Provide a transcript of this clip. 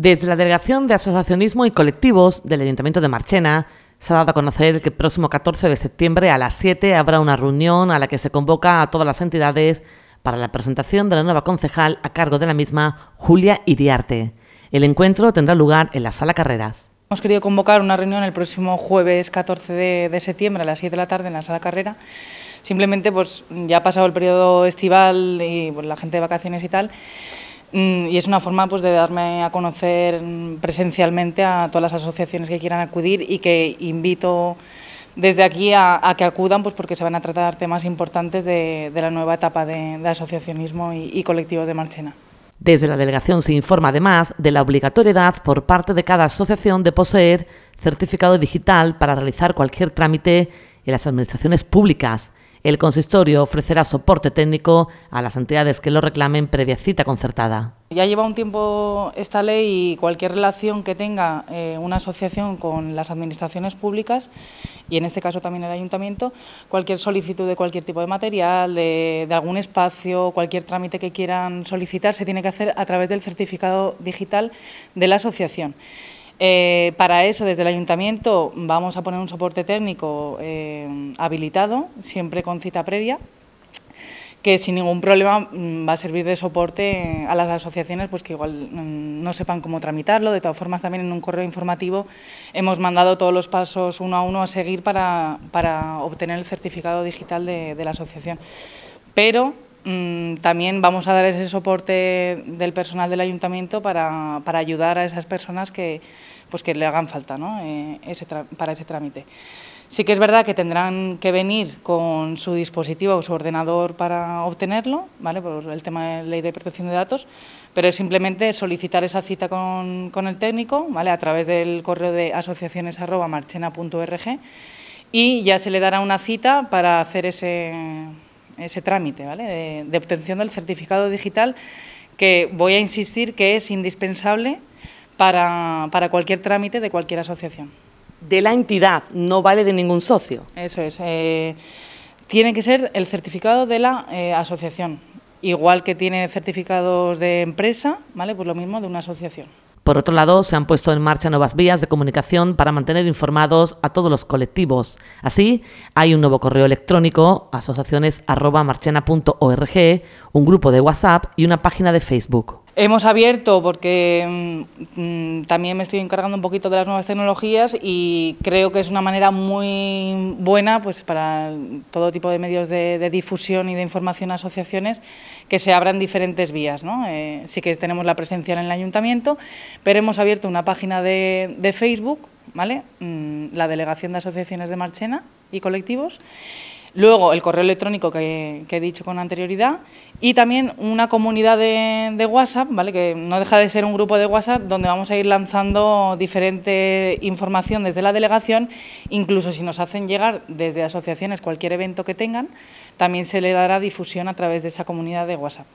Desde la Delegación de Asociacionismo y Colectivos del Ayuntamiento de Marchena, se ha dado a conocer que el próximo 14 de septiembre a las 7 habrá una reunión a la que se convoca a todas las entidades para la presentación de la nueva concejal a cargo de la misma, Julia Iriarte. El encuentro tendrá lugar en la Sala Carreras. Hemos querido convocar una reunión el próximo jueves 14 de, septiembre a las 7 de la tarde en la sala carrera. Simplemente pues ya ha pasado el periodo estival y pues, la gente de vacaciones y tal. Mm, y es una forma pues, de darme a conocer mm, presencialmente a todas las asociaciones que quieran acudir y que invito desde aquí a, que acudan pues, porque se van a tratar temas importantes de, la nueva etapa de, asociacionismo y, y colectivos de Marchena. Desde la delegación se informa además de la obligatoriedad por parte de cada asociación de poseer certificado digital para realizar cualquier trámite en las administraciones públicas el consistorio ofrecerá soporte técnico a las entidades que lo reclamen previa cita concertada. Ya lleva un tiempo esta ley y cualquier relación que tenga eh, una asociación con las administraciones públicas, y en este caso también el ayuntamiento, cualquier solicitud de cualquier tipo de material, de algún espacio, cualquier trámite que quieran solicitar, se tiene que hacer a través del certificado digital de la asociación. Eh, para eso, desde el ayuntamiento vamos a poner un soporte técnico eh, habilitado, siempre con cita previa, que sin ningún problema mm, va a servir de soporte a las asociaciones pues que igual mm, no sepan cómo tramitarlo. De todas formas, también en un correo informativo hemos mandado todos los pasos uno a uno a seguir para, obtener el certificado digital de, de la asociación. Pero Mm, también vamos a dar ese soporte del personal del ayuntamiento para, para ayudar a esas personas que, pues que le hagan falta ¿no? Eh, para ese trámite. Sí que es verdad que tendrán que venir con su dispositivo o su ordenador para obtenerlo, ¿vale? por el tema de ley de protección de datos, pero es simplemente solicitar esa cita con, con el técnico ¿vale? a través del correo de asociaciones.marchena.org y ya se le dará una cita para hacer ese ese trámite ¿vale? de, obtención del certificado digital que voy a insistir que es indispensable para, cualquier trámite de cualquier asociación. De la entidad, no vale de ningún socio. Eso es. Eh, tiene que ser el certificado de la eh, asociación. Igual que tiene certificados de empresa, ¿vale? Pues lo mismo de una asociación. Por otro lado, se han puesto en marcha nuevas vías de comunicación para mantener informados a todos los colectivos. Así, hay un nuevo correo electrónico, asociaciones.marchena.org, un grupo de WhatsApp y una página de Facebook. Hemos abierto porque mm, mm, también me estoy encargando un poquito de las nuevas tecnologías y creo que es una manera muy buena pues, para todo tipo de medios de, difusión y de información a asociaciones que se abran diferentes vías. ¿no? Eh, sí que tenemos la presencia en el ayuntamiento, pero hemos abierto una página de, de Facebook, ¿vale? Mm, la Delegación de Asociaciones de Marchena y Colectivos, Luego el correo electrónico que, he dicho con anterioridad y también una comunidad de, WhatsApp, ¿vale? que no deja de ser un grupo de WhatsApp donde vamos a ir lanzando diferente información desde la delegación, incluso si nos hacen llegar desde asociaciones cualquier evento que tengan, también se le dará difusión a través de esa comunidad de WhatsApp.